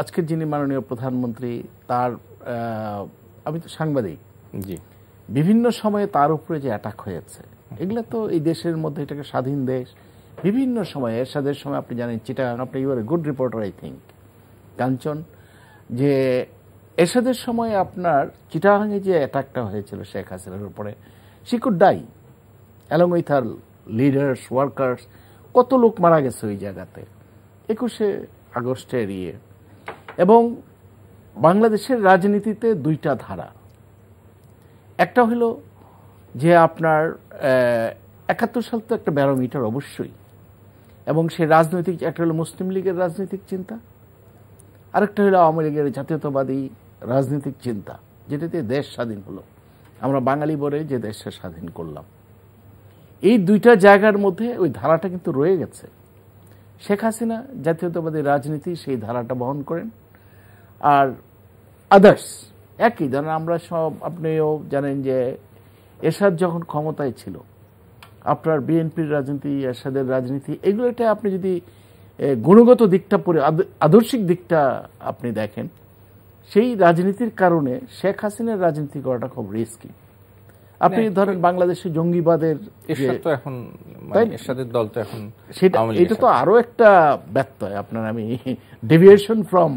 আজকের যিনি মাননীয় প্রধানমন্ত্রী তার আমি তো সাংবাদিক জি বিভিন্ন সময়ে তার উপরে যে অ্যাটাক হয়েছে এগুলো তো এই দেশের মধ্যে এটাকে স্বাধীন দেশ বিভিন্ন সময়ে এরশাদের সময় আপনি জানেন চিটাগাং আপনি you are a good reporter I think Kanchan যে এরশাদের সময় আপনার চিটাগাঙে যে অ্যাটাকটা হয়েছিল শেখ হাসিনার উপরে she could die along with our leaders workers কত লোক মারা গেছে ওই জায়গাতে একুশে আগস্টের ইয়ে এবং বাংলাদেশের রাজনীতিতে দুইটা ধারা একটা হলো যে আপনার একাত্তর সাল তো একটা ব্যারোমিটার অবশ্যই এবং সে রাজনৈতিক একটা হলো মুসলিম লীগের রাজনৈতিক চিন্তা আরেকটা হলো আওয়ামী লীগের জাতীয়তাবাদী রাজনৈতিক চিন্তা যেটাতে দেশ স্বাধীন হলো আমরা বাঙালি বলে যে দেশটা স্বাধীন করলাম এই দুইটা জায়গার মধ্যে ওই ধারাটা কিন্তু রয়ে গেছে শেখ হাসিনা জাতীয়তাবাদী রাজনীতি সেই ধারাটা বহন করেন আর আদার্স একই ধরেন আমরা সব আপনিও জানেন যে এরশাদ যখন ক্ষমতায় ছিল আপনার বিএনপির রাজনীতি এরশাদের রাজনীতি এগুলো এটা আপনি যদি গুণগত দিকটা পরে আদর্শিক দিকটা আপনি দেখেন সেই রাজনীতির কারণে শেখ হাসিনার রাজনীতি করাটা খুব রিস্কি আপনি ধরেন বাংলাদেশে জঙ্গিবাদের তো এখন মানে এরশাদের দল তো এখন সেটা এটা তো আরো একটা ব্যত্যয় আপনার আমি ডেভিয়েশন ফ্রম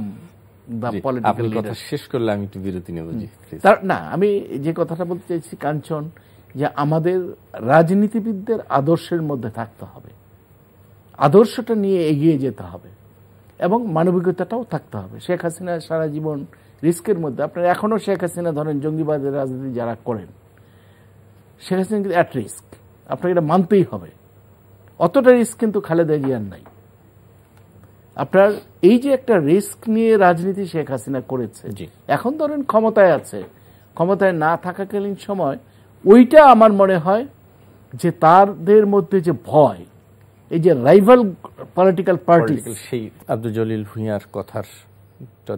পলিটিক্যাল কথা শেষ করলে আমি একটু বিরতি নেব না আমি যে কথাটা বলতে চাইছি কাঞ্চন যে আমাদের রাজনীতিবিদদের আদর্শের মধ্যে থাকতে হবে আদর্শটা নিয়ে এগিয়ে যেতে হবে এবং মানবিকতাটাও থাকতে হবে শেখ হাসিনা সারা জীবন রিস্কের মধ্যে আপনার এখনও শেখ হাসিনা ধরেন জঙ্গিবাদের রাজনীতি যারা করেন শেখ হাসিনা কিন্তু অ্যাট রিস্ক আপনাকে এটা মানতেই হবে অতটা রিস্ক কিন্তু খালেদা জিয়ার নাই আপনার এই যে একটা রিস্ক নিয়ে রাজনীতি শেখ হাসিনা করেছে এখন ধরেন ক্ষমতায় আছে ক্ষমতায় না থাকাকালীন সময় ওইটা আমার মনে হয় যে তাদের মধ্যে যে ভয় এই যে রাইভাল পলিটিক্যাল পার্টি সেই আব্দুল জলিল ভুঁইয়ার কথার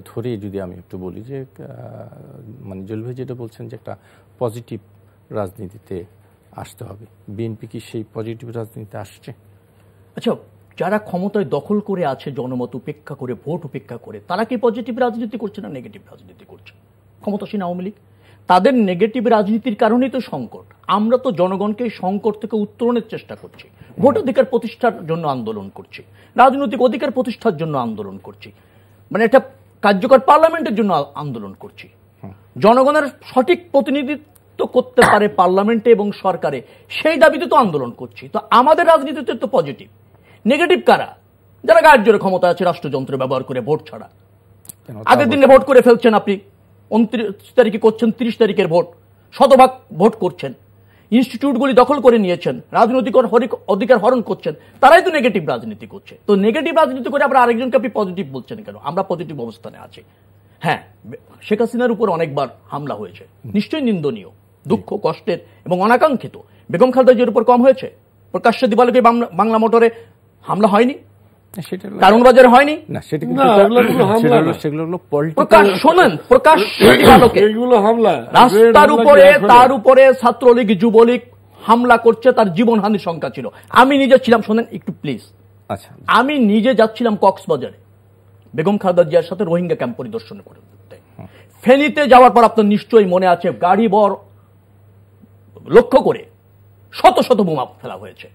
ধরে যদি আমি একটু বলি যে মানে জলভাই যেটা বলছেন যে একটা পজিটিভ রাজনীতিতে আসতে হবে বিএনপি কি সেই পজিটিভ রাজনীতিতে আসছে আচ্ছা যারা ক্ষমতায় দখল করে আছে জনমত উপেক্ষা করে ভোট উপেক্ষা করে তারা কি পজিটিভ রাজনীতি করছে না নেগেটিভ রাজনীতি করছে ক্ষমতাসীন আওয়ামী লীগ তাদের নেগেটিভ রাজনীতির কারণেই তো সংকট আমরা তো জনগণকে সংকট থেকে উত্তরণের চেষ্টা করছি ভোটাধিকার প্রতিষ্ঠার জন্য আন্দোলন করছি রাজনৈতিক অধিকার প্রতিষ্ঠার জন্য আন্দোলন করছি মানে একটা কার্যকর পার্লামেন্টের জন্য আন্দোলন করছি জনগণের সঠিক প্রতিনিধিত্ব রাজত্ব করতে পারে পার্লামেন্টে এবং সরকারে সেই দাবিতে তো আন্দোলন করছি তো আমাদের রাজনীতিতে তো পজিটিভ নেগেটিভ কারা যারা গার্জের ক্ষমতা আছে রাষ্ট্রযন্ত্র ব্যবহার করে ভোট ছাড়া আগের দিনে ভোট করে ফেলছেন আপনি উনত্রিশ তারিখে করছেন তিরিশ তারিখের ভোট শতভাগ ভোট করছেন ইনস্টিটিউটগুলি দখল করে নিয়েছেন রাজনৈতিক অধিকার হরণ করছেন তারাই তো নেগেটিভ রাজনীতি করছে তো নেগেটিভ রাজনীতি করে আবার আরেকজনকে আপনি পজিটিভ বলছেন কেন আমরা পজিটিভ অবস্থানে আছি হ্যাঁ শেখ হাসিনার উপর অনেকবার হামলা হয়েছে নিশ্চয়ই নিন্দনীয় দুঃখ কষ্টের এবং অনাকাঙ্ক্ষিত বেগম খালেদা জিয়ার উপর কম হয়েছে প্রকাশ্য দিবালকে বাংলা মোটরে হামলা হয়নি তার উপরে ছাত্রলীগ যুবলীগ হামলা করছে তার জীবনহানির সংখ্যা ছিল আমি নিজে ছিলাম শোনেন একটু প্লিজ আচ্ছা আমি নিজে যাচ্ছিলাম কক্সবাজারে বেগম খালদা জিয়ার সাথে রোহিঙ্গা ক্যাম্প পরিদর্শন করে ফেনীতে যাওয়ার পর আপনার নিশ্চয়ই মনে আছে গাড়ি বড় লক্ষ্য করে শত শত বোমা ফেলা হয়েছে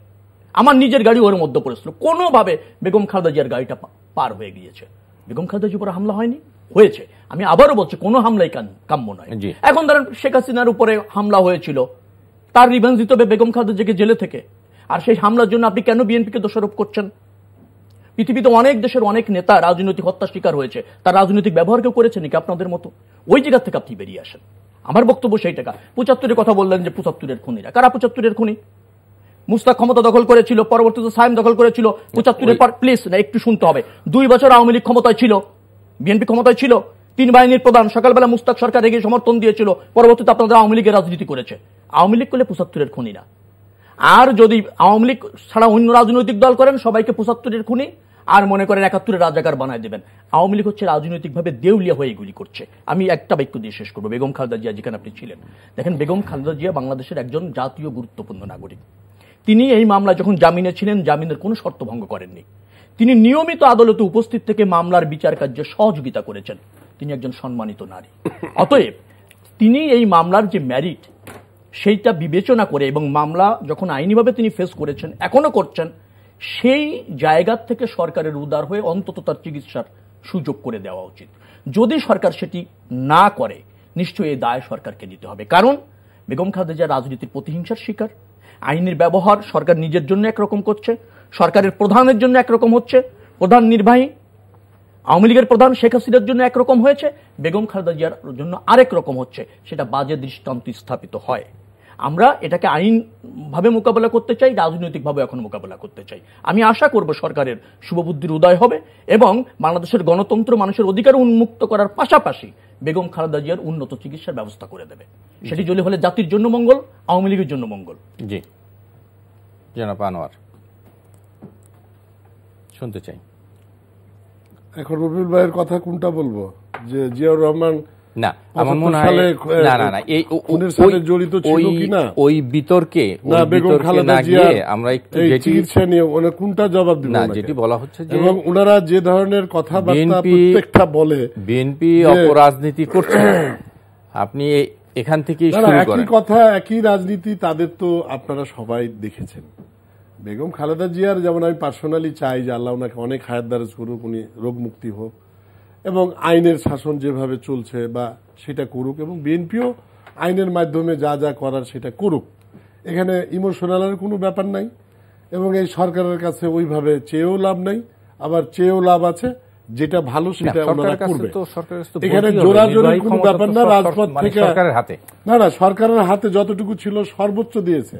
আমার নিজের গাড়ি ওর মধ্যে পড়েছিল কোনোভাবে বেগম খালেদা জিয়ার গাড়িটা পার হয়ে গিয়েছে বেগম খালেদা জিপুরে হামলা হয়নি হয়েছে আমি আবারও বলছি কোনো হামলাই কাম্য নয় এখন ধরেন শেখ হাসিনার উপরে হামলা হয়েছিল তার রিভেন্স দিতে হবে বেগম খালেদা জিকে জেলে থেকে আর সেই হামলার জন্য আপনি কেন বিএনপিকে দোষারোপ করছেন পৃথিবীতে অনেক দেশের অনেক নেতা রাজনৈতিক হত্যা শিকার হয়েছে তার রাজনৈতিক ব্যবহার কেউ করেছে নাকি আপনাদের মতো ওই জায়গা থেকে আপনি বেরিয়ে আসেন আমার বক্তব্য সেই টাকা পঁচাত্তরের কথা বললেন যে পঁচাত্তরের খুনিরা কারা পঁচাত্তরের খুনি মুস্তাক ক্ষমতা দখল করেছিল পরবর্তীতে সায়েম দখল করেছিল পঁচাত্তরের পর প্লিজ না একটু শুনতে হবে দুই বছর আওয়ামী লীগ ক্ষমতায় ছিল বিএনপি ক্ষমতায় ছিল তিন বাহিনীর প্রধান সকালবেলা মুস্তাক সরকার এগিয়ে সমর্থন দিয়েছিল পরবর্তীতে আপনাদের আওয়ামী লীগের রাজনীতি করেছে আওয়ামী লীগ করলে পঁচাত্তরের খুনিরা আর যদি আওয়ামী লীগ ছাড়া অন্য রাজনৈতিক দল করেন সবাইকে পঁচাত্তরের খুনি আর মনে করেন একাত্তরে রাজাকার বানায় দেবেন আওয়ামী লীগ হচ্ছে রাজনৈতিকভাবে দেউলিয়া হয়ে এগুলি করছে আমি একটা বাক্য দিয়ে শেষ করবো বেগম খালেদা জিয়া যেখানে আপনি ছিলেন দেখেন বেগম খালেদা জিয়া বাংলাদেশের একজন জাতীয় গুরুত্বপূর্ণ নাগরিক তিনি এই মামলা যখন জামিনে ছিলেন জামিনের কোনো শর্ত ভঙ্গ করেননি তিনি নিয়মিত আদালতে উপস্থিত থেকে মামলার বিচার কার্যে সহযোগিতা করেছেন তিনি একজন সম্মানিত নারী অতএব তিনি এই মামলার যে ম্যারিট সেইটা বিবেচনা করে এবং মামলা যখন আইনিভাবে তিনি ফেস করেছেন এখনও করছেন সেই জায়গার থেকে সরকারের উদার হয়ে অন্তত তার চিকিৎসার সুযোগ করে দেওয়া উচিত যদি সরকার সেটি না করে নিশ্চয়ই এই দায় সরকারকে দিতে হবে কারণ বেগম খাদেজা রাজনীতির প্রতিহিংসার শিকার আইনের ব্যবহার সরকার নিজের জন্য একরকম করছে সরকারের প্রধানের জন্য একরকম হচ্ছে প্রধান নির্বাহী আওয়ামী লীগের প্রধান শেখ হাসিনার জন্য একরকম হয়েছে বেগম খালেদা জিয়ার জন্য আরেক রকম হচ্ছে সেটা বাজে দৃষ্টান্ত স্থাপিত হয় আমরা এটাকে আইনভাবে মোকাবেলা করতে চাই রাজনৈতিকভাবে এখন মোকাবেলা করতে চাই আমি আশা করব সরকারের শুভবুদ্ধির উদয় হবে এবং বাংলাদেশের গণতন্ত্র মানুষের অধিকার উন্মুক্ত করার পাশাপাশি বেগম খালেদা জিয়ার উন্নত চিকিৎসার ব্যবস্থা করে দেবে সেটি যদি হলে জাতির জন্য মঙ্গল আওয়ামী লীগের জন্য মঙ্গল জি জনাব আনোয়ার শুনতে চাই এখন রবিউল ভাইয়ের কথা কোনটা বলবো যে জিয়াউর রহমান না আমার মনে হয় না না না এই জড়িত ছিল ওই বিতর্কে না আমরা একটু চিকিৎসা নিয়ে কোনটা জবাব না যেটি বলা হচ্ছে যে এবং ওনারা যে ধরনের কথাবার্তা প্রত্যেকটা বলে বিএনপি অপরাজনীতি করছে আপনি এখান থেকে শুরু করেন একই কথা একই রাজনীতি তাদের তো আপনারা সবাই দেখেছেন বেগম খালেদা জিয়ার যেমন আমি পার্সোনালি চাই যে আল্লাহ ওনাকে অনেক হায়াত দারাজ করুক উনি রোগ মুক্তি হোক এবং আইনের শাসন যেভাবে চলছে বা সেটা করুক এবং বিএনপিও আইনের মাধ্যমে যা যা করার সেটা করুক এখানে ইমোশনালের কোনো ব্যাপার নাই এবং এই সরকারের কাছে ওইভাবে চেয়েও লাভ নাই আবার চেয়েও লাভ আছে যেটা ভালো সেটা ওনারা করবে এখানে জোরাজোরি কোনো ব্যাপার না রাজপথ মানে থেকে না না সরকারের হাতে যতটুকু ছিল সর্বোচ্চ দিয়েছে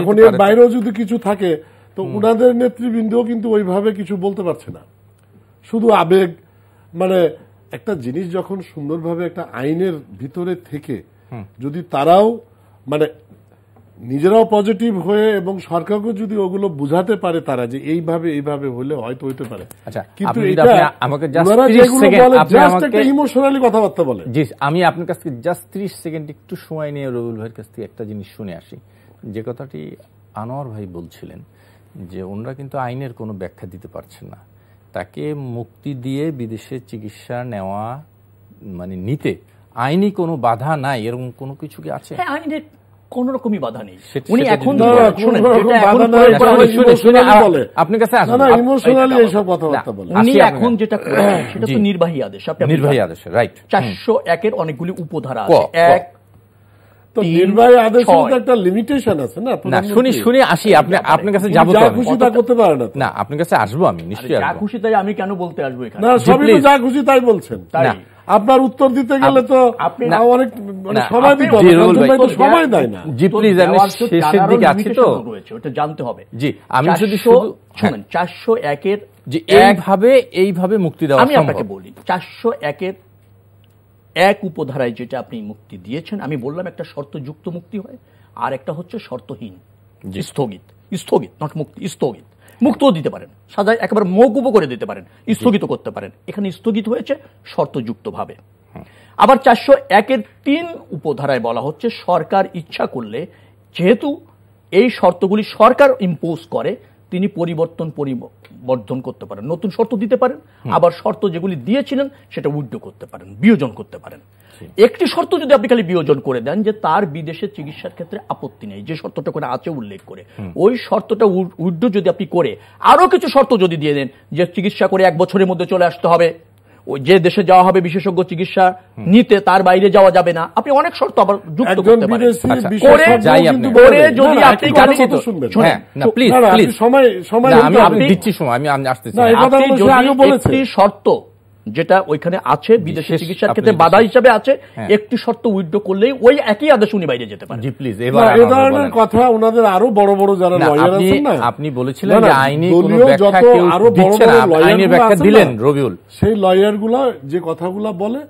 এখন এর বাইরেও যদি কিছু থাকে তো ওনাদের নেতৃবৃন্দও কিন্তু ওইভাবে কিছু বলতে পারছে না শুধু আবেগ মানে একটা জিনিস যখন সুন্দরভাবে একটা আইনের ভিতরে থেকে যদি তারাও মানে নিজেরাও পজিটিভ হয়ে এবং সরকারকে যদি ওগুলো বুঝাতে পারে তারা যে এইভাবে এইভাবে হলে হয়তো হইতে পারে আচ্ছা, কিন্তু ইমোশনালি কথাবার্তা বলে জি আমি আপনার কাছ থেকে জাস্ট ত্রিশ সেকেন্ড একটু সময় নিয়ে রবিউল ভাইয়ের কাছ থেকে একটা জিনিস শুনে আসি যে কথাটি আনোয়ার ভাই বলছিলেন যে ওনারা কিন্তু আইনের কোনো ব্যাখ্যা দিতে পারছেন না তাকে মুক্তি দিয়ে বিদেশে চিকিৎসা নেওয়া মানে নিতে আইনি কোনো বাধা নাই এরকম কোনো কিছু কি আছে হ্যাঁ, আইনের কোন রকমই বাধা নেই উনি এখন আপনার কাছে এখন যেটা নির্বাহী আদেশ নির্বাহী রাইট চারশো একের অনেকগুলি উপধারা আছে এক আপনার উত্তর দিতে গেলে তো অনেক মানে সময় দিতে শেষের দিকে তো জানতে হবে জি আমি যদি হ্যাঁ। চারশো একের যে এইভাবে এইভাবে মুক্তি দেওয়া আমি আপনাকে বলি চারশো একের এক উপধারায় যেটা আপনি মুক্তি দিয়েছেন আমি বললাম একটা শর্তযুক্ত মুক্তি হয় আর একটা হচ্ছে শর্তহীন স্থগিত স্থগিত নট মুক্তি স্থগিত মুক্তও দিতে পারেন সাজা একেবারে মৌকুব করে দিতে পারেন স্থগিত করতে পারেন এখানে স্থগিত হয়েছে শর্তযুক্তভাবে আবার চারশো একের তিন উপধারায় বলা হচ্ছে সরকার ইচ্ছা করলে যেহেতু এই শর্তগুলি সরকার ইম্পোজ করে তিনি পরিবর্তন পরিবর্ধন করতে পারেন নতুন শর্ত দিতে পারেন আবার শর্ত যেগুলি দিয়েছিলেন সেটা উড্ড করতে পারেন বিয়োজন করতে পারেন একটি শর্ত যদি আপনি খালি বিয়োজন করে দেন যে তার বিদেশে চিকিৎসার ক্ষেত্রে আপত্তি নেই যে শর্তটা করে আছে উল্লেখ করে ওই শর্তটা উড্ড যদি আপনি করে আরও কিছু শর্ত যদি দিয়ে দেন যে চিকিৎসা করে এক বছরের মধ্যে চলে আসতে হবে যে দেশে যাওয়া হবে বিশেষজ্ঞ চিকিৎসা নিতে তার বাইরে যাওয়া যাবে না আপনি অনেক শর্ত আবার যুক্ত করতে পারেন আচ্ছা, হ্যাঁ, সময় সময় আমি দিচ্ছি সময় আমি আসতেছি শর্ত যেটা ওইখানে আছে বিদেশি চিকিৎসার ক্ষেত্রে বাধা হিসাবে আছে হ্যাঁ। একটি শর্ত উইথড্র করলেই ওই একই আদেশ উনি বাইরে যেতে পারেন প্লিজ এই ধরনের কথা ওনাদের আরো বড় বড় যারা লয়ার আছেন না আপনি বলেছিলেন যে আইনি কোনো ব্যাখ্যা কেউ আরো বড় বড় ব্যাখ্যা দিলেন রবিউল সেই লয়ারগুলো যে কথাগুলা বলে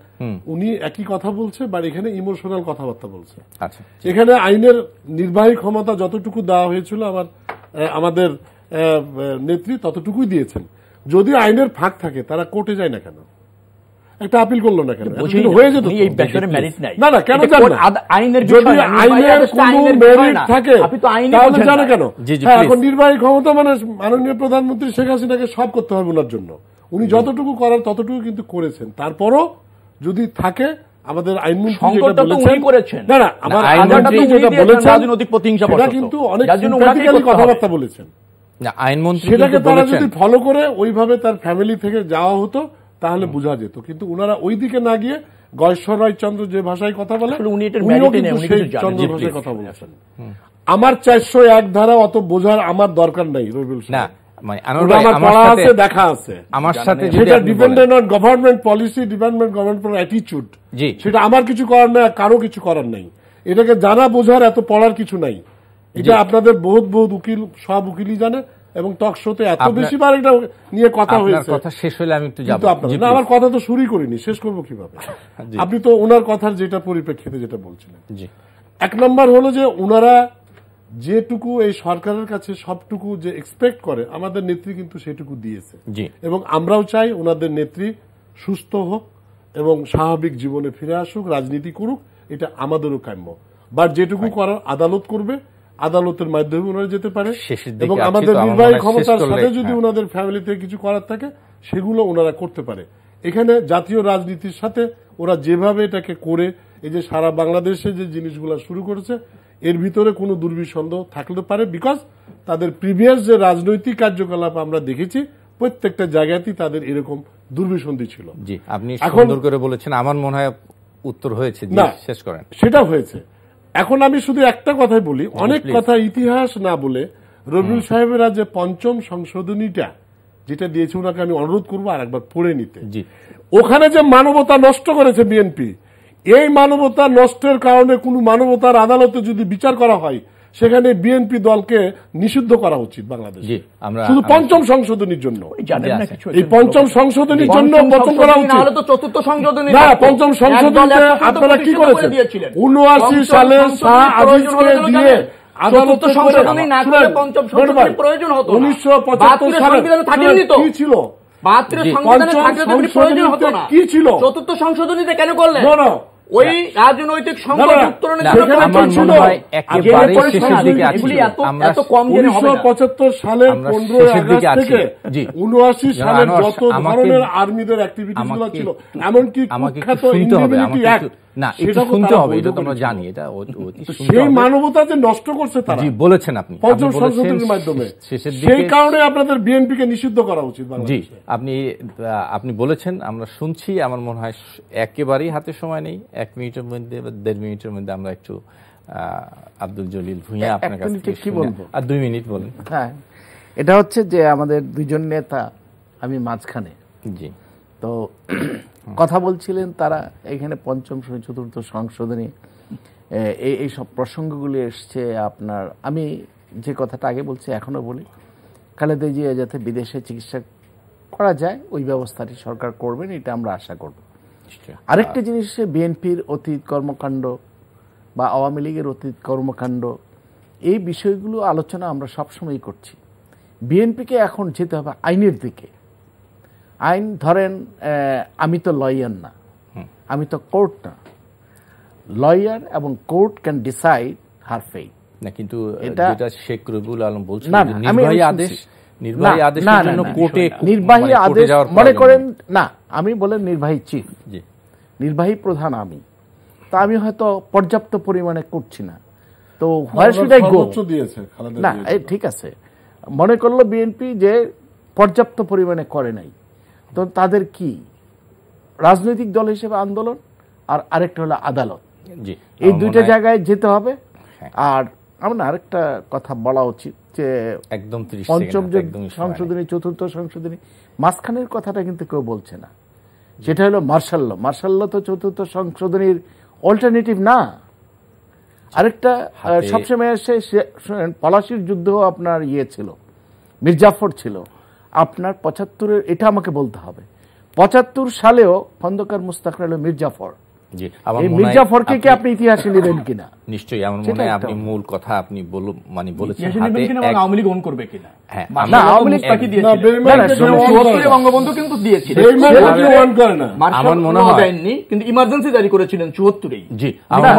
উনি একই কথা বলছে বা এখানে ইমোশনাল কথাবার্তা বলছে আচ্ছা এখানে আইনের নির্বাহী ক্ষমতা যতটুকু দেওয়া হয়েছিল আমার আমাদের নেত্রী ততটুকুই দিয়েছেন যদি আইনের ফাঁক থাকে তারা কোর্টে যায় না কেন একটা আপিল করলো না কেন হয়ে যেত না না কেন আইনের যদি আইনের থাকে তাহলে জানে কেন হ্যাঁ, এখন নির্বাহী ক্ষমতা মানে মাননীয় প্রধানমন্ত্রী শেখ হাসিনাকে সব করতে হবে ওনার জন্য উনি যতটুকু করার ততটুকু কিন্তু করেছেন তারপরও যদি থাকে আমাদের আইনমন্ত্রী কথাবার্তা বলেছেন আইনমন্ত্রী সেটাকে তারা যদি ফলো করে ওইভাবে তার ফ্যামিলি থেকে যাওয়া হতো তাহলে বোঝা যেত কিন্তু ওনারা ওই দিকে না গিয়ে গয়েশ্বর রায়চন্দ্র যে ভাষায় কথা বলে কথা বলেছেন আমার চারশো এক ধারা অত বোঝার আমার দরকার নাই রবিউল মানে সেটা সেটা আমার কিছু করার নাই কারো কিছু করার নাই এটাকে জানা বোঝার এত পড়ার কিছু নাই এটা আপনাদের বহুত বহুত উকিল সব উকিলই জানে এবং টক শোতে এত বেশি বার এটা নিয়ে কথা হয়েছে আপনার কথা শেষ হলে আমি একটু যাব না আমার কথা তো শুরুই করিনি শেষ করব কিভাবে আপনি তো ওনার কথার যেটা পরিপ্রেক্ষিতে যেটা বলছিলেন জি এক নম্বর হলো যে ওনারা যেটুকু এই সরকারের কাছে সবটুকু যে এক্সপেক্ট করে আমাদের নেত্রী কিন্তু সেটুকু দিয়েছে এবং আমরাও চাই ওনাদের নেত্রী সুস্থ হোক এবং স্বাভাবিক জীবনে ফিরে আসুক রাজনীতি করুক এটা আমাদেরও কাম্য বাট যেটুকু করার আদালত করবে আদালতের মাধ্যমে ওনারা যেতে পারে এবং আমাদের নির্বাহী ক্ষমতার সাথে যদি ওনাদের হ্যাঁ। ফ্যামিলিতে কিছু করার থাকে সেগুলো ওনারা করতে পারে এখানে জাতীয় রাজনীতির সাথে ওরা যেভাবে এটাকে করে এই যে সারা বাংলাদেশে যে জিনিসগুলো শুরু করেছে এর ভিতরে কোনো দুর্বিসন্দেহ থাকলে পারে বিকজ তাদের প্রিভিয়াস যে রাজনৈতিক কার্যকলাপ আমরা দেখেছি প্রত্যেকটা জায়গাতেই তাদের এরকম দুর্বিসন্ধি ছিল জি আপনি সুন্দর করে বলেছেন আমার মনে হয় উত্তর হয়েছে শেষ করেন সেটা হয়েছে এখন আমি শুধু একটা কথাই বলি হ্যাঁ, অনেক কথা ইতিহাস না বলে রবিউল সাহেবেরা যে পঞ্চম সংশোধনীটা যেটা দিয়েছে ওনাকে আমি অনুরোধ করবো আর একবার পড়ে নিতে ওখানে যে মানবতা নষ্ট করেছে বিএনপি এই মানবতা নষ্টের কারণে কোনো মানবতার আদালতে যদি বিচার করা হয় সেখানে বিএনপি দলকে নিষিদ্ধ করা উচিত বাংলাদেশে শুধু পঞ্চম সংশোধনীর জন্য এই পঞ্চম সংশোধনীর জন্য গঠন করা উচিত চতুর্থ সংশোধনী না পঞ্চম সংশোধনীতে আপনারা কি করেছেন উনআশি সালে দিয়ে কি ছিল চতুর্থ সংশোধনীতে কেন করলেন ওই রাজনৈতিক পঁচাত্তর সালের পনেরোই আগস্ট উনআশি আর্মিদের অ্যাক্টিভিটিস এমনকি আমাকে শুনতে হবে না এটা শুনতে হবে এটা জানি এটা সেই মানবতা যে নষ্ট করছে তারা বলেছেন আপনি পঞ্চম সংশোধনের মাধ্যমে সেই কারণে আপনাদের বিএনপি কে নিষিদ্ধ করা উচিত জি আপনি আপনি বলেছেন আমরা শুনছি আমার মনে হয় একেবারেই হাতে সময় নেই এক মিনিটের মধ্যে বা দেড় মিনিটের মধ্যে আমরা একটু আব্দুল জলিল ভুঁইয়া আপনার কাছে কি বলবো আর দুই মিনিট বলেন হ্যাঁ এটা হচ্ছে যে আমাদের দুজন নেতা আমি মাঝখানে জি তো কথা বলছিলেন তারা এখানে পঞ্চম শ্রেণী চতুর্থ সংশোধনী এই এইসব প্রসঙ্গগুলি এসছে আপনার আমি যে কথাটা আগে বলছি এখনও বলি খালেদে জিয়া যাতে বিদেশে চিকিৎসা করা যায় ওই ব্যবস্থাটি সরকার করবেন এটা আমরা আশা করব আরেকটা জিনিস বিএনপির অতীত কর্মকাণ্ড বা আওয়ামী লীগের অতীত কর্মকাণ্ড এই বিষয়গুলো আলোচনা আমরা সবসময়ই করছি বিএনপিকে এখন যেতে হবে আইনের দিকে আইন ধরেন আমি তো লয়ার না আমি তো কোর্ট না লয়ার এবং court can decide her fate না কিন্তু যেটা শেখ রবিউল আলম বলছেন নির্বাহী আদেশ নির্বাহী আদেশের জন্য মানে কোর্টে নির্বাহী আদেশ মনে করেন না আমি বলেন নির্বাহী চিফ নির্বাহী প্রধান আমি তা আমি হয়তো পর্যাপ্ত পরিমাণে করছি না তো হোয়ার শুড আই গো না ঠিক আছে মনে করলো বিএনপি যে পর্যাপ্ত পরিমাণে করে নাই তো তাদের কি রাজনৈতিক দল হিসেবে আন্দোলন আর আরেকটা হলো আদালত এই দুইটা জায়গায় যেতে হবে হ্যাঁ। আর আমার আরেকটা কথা বলা উচিত যে একদম পঞ্চম যে সংশোধনী চতুর্থ সংশোধনী মাঝখানের কথাটা কিন্তু কেউ বলছে না সেটা হলো মার্শাল্য মার্শাল্য তো চতুর্থ সংশোধনীর অল্টারনেটিভ না আরেকটা সবসময় এসে পলাশির যুদ্ধ আপনার ইয়ে ছিল মির্জাফর ছিল আপনার পঁচাত্তরের এটা আমাকে বলতে হবে পঁচাত্তর সালেও খন্দকার মুস্তাক আলী মির্জাফর মির্জাফরকে কি আপনি ইতিহাসে নেবেন কিনা নিশ্চয়ই আমার মনে হয় আপনি মূল কথা আপনি মানে বলেছেন হ্যাঁ, কিন্তু আমার মনে হয় কিন্তু ইমার্জেন্সি জারি করেছিলেন চুয়াত্তরে জি আমার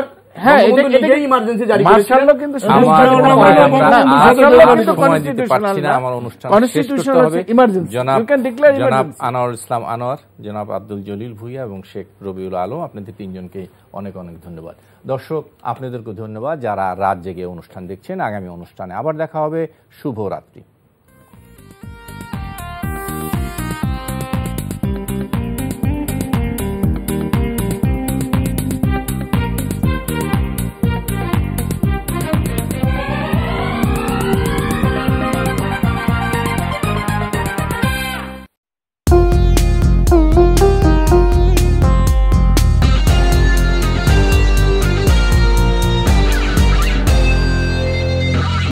মনে হ্যাঁ, আনোয়ার ইসলাম আনোয়ার জনাব আব্দুল জলিল এবং শেখ রবিউল আলম আপনাদের তিনজনকে অনেক অনেক ধন্যবাদ দর্শক আপনাদেরকে ধন্যবাদ যারা রাত জেগে অনুষ্ঠান দেখছেন আগামী অনুষ্ঠানে আবার দেখা হবে শুভরাত্রি